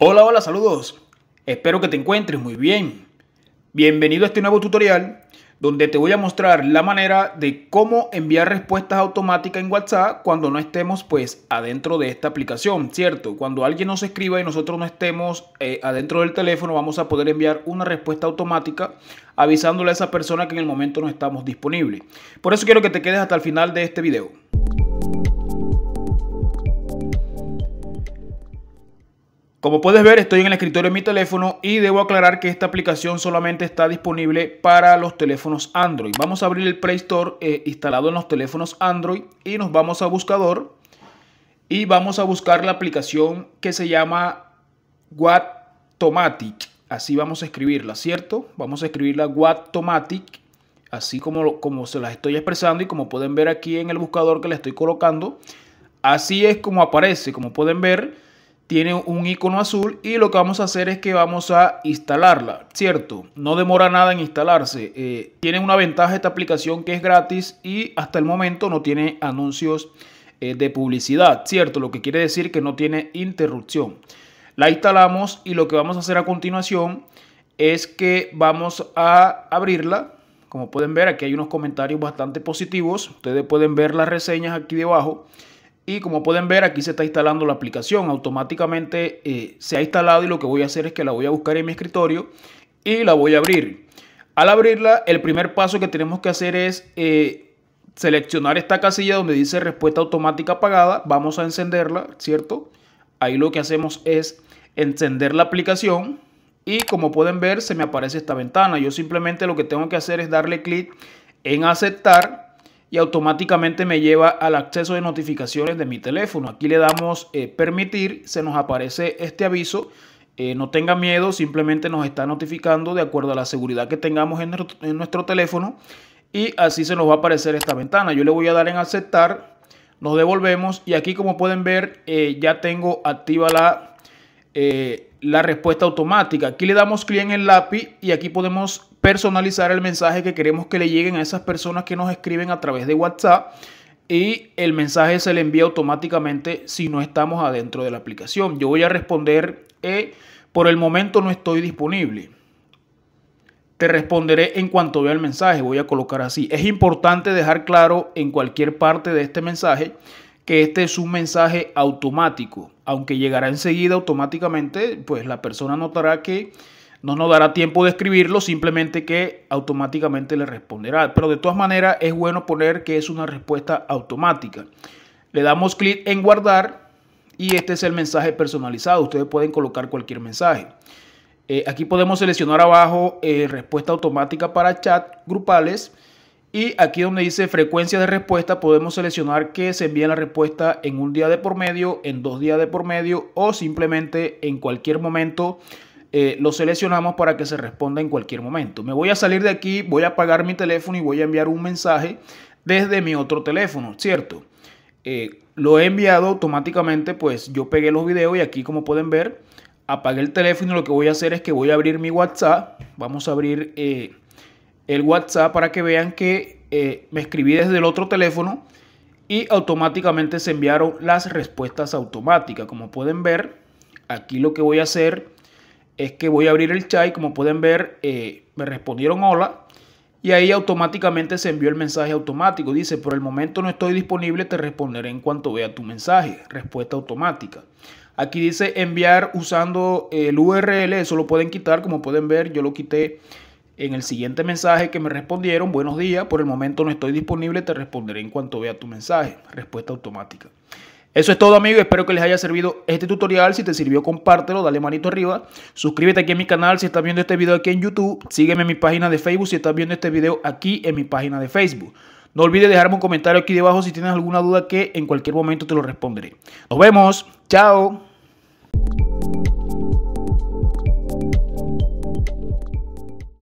Hola, hola, saludos. Espero que te encuentres muy bien. Bienvenido a este nuevo tutorial donde te voy a mostrar la manera de cómo enviar respuestas automáticas en WhatsApp cuando no estemos pues adentro de esta aplicación, ¿cierto? Cuando alguien nos escriba y nosotros no estemos eh, adentro del teléfono vamos a poder enviar una respuesta automática avisándole a esa persona que en el momento no estamos disponibles. Por eso quiero que te quedes hasta el final de este video. Como puedes ver, estoy en el escritorio de mi teléfono y debo aclarar que esta aplicación solamente está disponible para los teléfonos Android. Vamos a abrir el Play Store eh, instalado en los teléfonos Android y nos vamos a buscador y vamos a buscar la aplicación que se llama Wattomatic. Así vamos a escribirla, ¿cierto? Vamos a escribirla Wattomatic, así como, como se las estoy expresando y como pueden ver aquí en el buscador que le estoy colocando. Así es como aparece, como pueden ver tiene un icono azul y lo que vamos a hacer es que vamos a instalarla, ¿cierto? No demora nada en instalarse. Eh, tiene una ventaja esta aplicación que es gratis y hasta el momento no tiene anuncios eh, de publicidad, ¿cierto? Lo que quiere decir que no tiene interrupción. La instalamos y lo que vamos a hacer a continuación es que vamos a abrirla. Como pueden ver, aquí hay unos comentarios bastante positivos. Ustedes pueden ver las reseñas aquí debajo. Y como pueden ver, aquí se está instalando la aplicación. Automáticamente eh, se ha instalado y lo que voy a hacer es que la voy a buscar en mi escritorio y la voy a abrir. Al abrirla, el primer paso que tenemos que hacer es eh, seleccionar esta casilla donde dice respuesta automática apagada. Vamos a encenderla, ¿cierto? Ahí lo que hacemos es encender la aplicación y como pueden ver se me aparece esta ventana. Yo simplemente lo que tengo que hacer es darle clic en aceptar y automáticamente me lleva al acceso de notificaciones de mi teléfono. Aquí le damos eh, permitir, se nos aparece este aviso. Eh, no tenga miedo, simplemente nos está notificando de acuerdo a la seguridad que tengamos en nuestro, teléfono y así se nos va a aparecer esta ventana. Yo le voy a dar en aceptar, nos devolvemos y aquí como pueden ver eh, ya tengo activa la la respuesta automática. Aquí le damos clic en el lápiz y aquí podemos personalizar el mensaje que queremos que le lleguen a esas personas que nos escriben a través de WhatsApp y el mensaje se le envía automáticamente si no estamos adentro de la aplicación. Yo voy a responder, eh, por el momento no estoy disponible. Te responderé en cuanto vea el mensaje, voy a colocar así. Es importante dejar claro en cualquier parte de este mensaje que este es un mensaje automático aunque llegará enseguida automáticamente, pues la persona notará que no nos dará tiempo de escribirlo, simplemente que automáticamente le responderá. Pero de todas maneras es bueno poner que es una respuesta automática. Le damos clic en guardar y este es el mensaje personalizado. Ustedes pueden colocar cualquier mensaje. Eh, aquí podemos seleccionar abajo eh, respuesta automática para chat, grupales y aquí donde dice frecuencia de respuesta, podemos seleccionar que se envíe la respuesta en un día de por medio, en dos días de por medio o simplemente en cualquier momento. Eh, lo seleccionamos para que se responda en cualquier momento. Me voy a salir de aquí, voy a apagar mi teléfono y voy a enviar un mensaje desde mi otro teléfono, ¿cierto? Eh, lo he enviado automáticamente, pues yo pegué los videos y aquí como pueden ver, apagué el teléfono y lo que voy a hacer es que voy a abrir mi WhatsApp. Vamos a abrir... Eh, el WhatsApp para que vean que eh, me escribí desde el otro teléfono y automáticamente se enviaron las respuestas automáticas. Como pueden ver, aquí lo que voy a hacer es que voy a abrir el chat y como pueden ver eh, me respondieron hola y ahí automáticamente se envió el mensaje automático. Dice, por el momento no estoy disponible, te responderé en cuanto vea tu mensaje. Respuesta automática. Aquí dice enviar usando el URL, eso lo pueden quitar, como pueden ver yo lo quité en el siguiente mensaje que me respondieron, buenos días, por el momento no estoy disponible, te responderé en cuanto vea tu mensaje. Respuesta automática. Eso es todo amigos, espero que les haya servido este tutorial, si te sirvió compártelo, dale manito arriba, suscríbete aquí a mi canal si estás viendo este video aquí en YouTube, sígueme en mi página de Facebook si estás viendo este video aquí en mi página de Facebook. No olvides dejarme un comentario aquí debajo si tienes alguna duda que en cualquier momento te lo responderé. Nos vemos, chao.